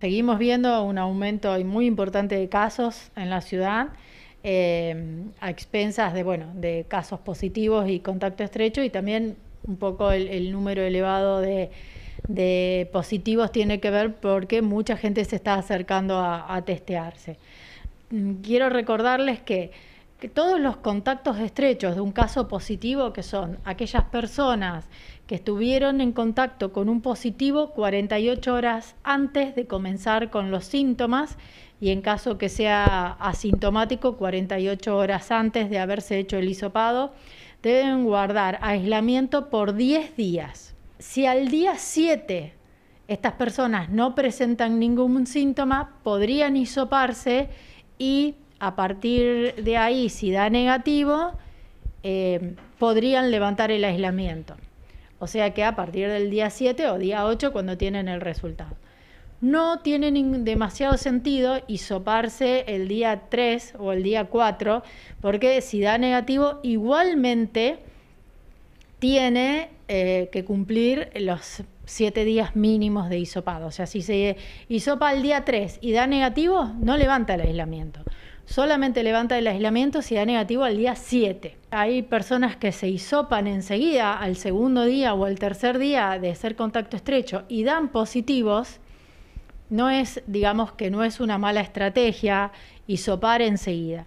Seguimos viendo un aumento muy importante de casos en la ciudad. Eh, a expensas de bueno de casos positivos y contacto estrecho y también un poco el, número elevado de, positivos tiene que ver porque mucha gente se está acercando a testearse. Mm, quiero recordarles que que todos los contactos estrechos de un caso positivo, que son aquellas personas que estuvieron en contacto con un positivo 48 horas antes de comenzar con los síntomas y en caso que sea asintomático 48 horas antes de haberse hecho el hisopado, deben guardar aislamiento por 10 días. Si al día 7 estas personas no presentan ningún síntoma, podrían hisoparse y a partir de ahí, si da negativo, eh, podrían levantar el aislamiento. O sea que a partir del día 7 o día 8 cuando tienen el resultado. No tiene demasiado sentido hisoparse el día 3 o el día 4 porque si da negativo igualmente tiene eh, que cumplir los 7 días mínimos de hisopado. O sea, si se hisopa el día 3 y da negativo, no levanta el aislamiento solamente levanta el aislamiento si da negativo al día 7. Hay personas que se hisopan enseguida al segundo día o al tercer día de ser contacto estrecho y dan positivos. No es, digamos que no es una mala estrategia hisopar enseguida.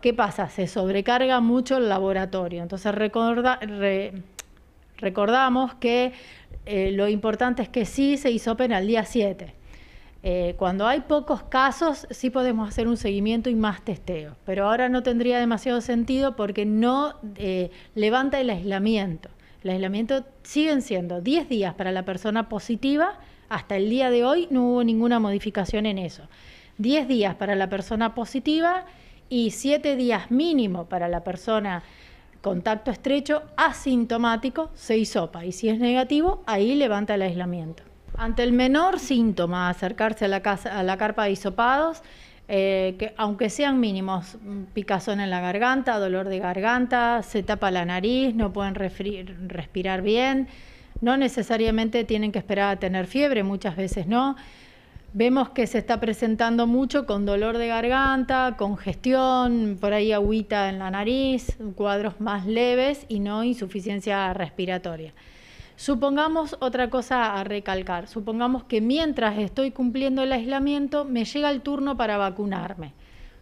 ¿Qué pasa? Se sobrecarga mucho el laboratorio. Entonces recordamos que eh, lo importante es que sí se hisopen al día 7. Eh, cuando hay pocos casos, sí podemos hacer un seguimiento y más testeo, pero ahora no tendría demasiado sentido porque no eh, levanta el aislamiento. El aislamiento siguen siendo 10 días para la persona positiva, hasta el día de hoy no hubo ninguna modificación en eso. 10 días para la persona positiva y 7 días mínimo para la persona contacto estrecho asintomático, se hisopa y si es negativo, ahí levanta el aislamiento. Ante el menor síntoma, acercarse a la, casa, a la carpa de hisopados, eh, que aunque sean mínimos, picazón en la garganta, dolor de garganta, se tapa la nariz, no pueden respirar bien, no necesariamente tienen que esperar a tener fiebre, muchas veces no. Vemos que se está presentando mucho con dolor de garganta, congestión, por ahí agüita en la nariz, cuadros más leves y no insuficiencia respiratoria. Supongamos otra cosa a recalcar, supongamos que mientras estoy cumpliendo el aislamiento me llega el turno para vacunarme.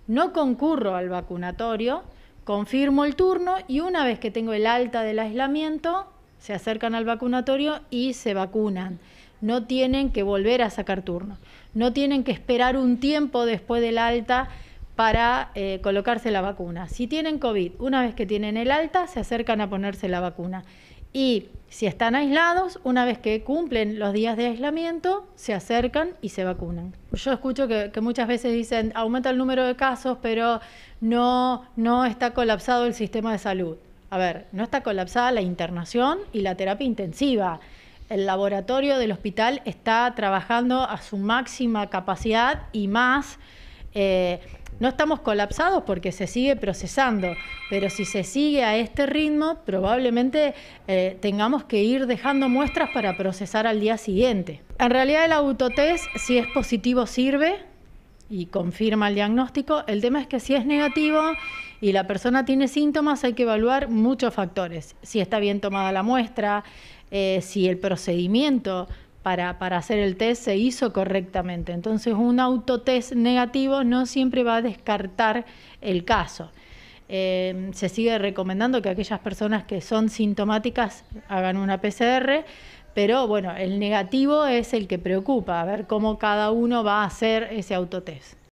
No concurro al vacunatorio, confirmo el turno y una vez que tengo el alta del aislamiento, se acercan al vacunatorio y se vacunan. No tienen que volver a sacar turno, no tienen que esperar un tiempo después del alta para eh, colocarse la vacuna. Si tienen COVID, una vez que tienen el alta, se acercan a ponerse la vacuna y si están aislados, una vez que cumplen los días de aislamiento, se acercan y se vacunan. Yo escucho que, muchas veces dicen, aumenta el número de casos, pero no, no está colapsado el sistema de salud. A ver, no está colapsada la internación y la terapia intensiva. El laboratorio del hospital está trabajando a su máxima capacidad y más eh, no estamos colapsados porque se sigue procesando, pero si se sigue a este ritmo, probablemente eh, tengamos que ir dejando muestras para procesar al día siguiente. En realidad el autotest, si es positivo, sirve y confirma el diagnóstico. El tema es que si es negativo y la persona tiene síntomas, hay que evaluar muchos factores. Si está bien tomada la muestra, eh, si el procedimiento para, hacer el test se hizo correctamente. Entonces, un autotest negativo no siempre va a descartar el caso. Eh, se sigue recomendando que aquellas personas que son sintomáticas hagan una PCR, pero bueno, el negativo es el que preocupa, a ver cómo cada uno va a hacer ese autotest.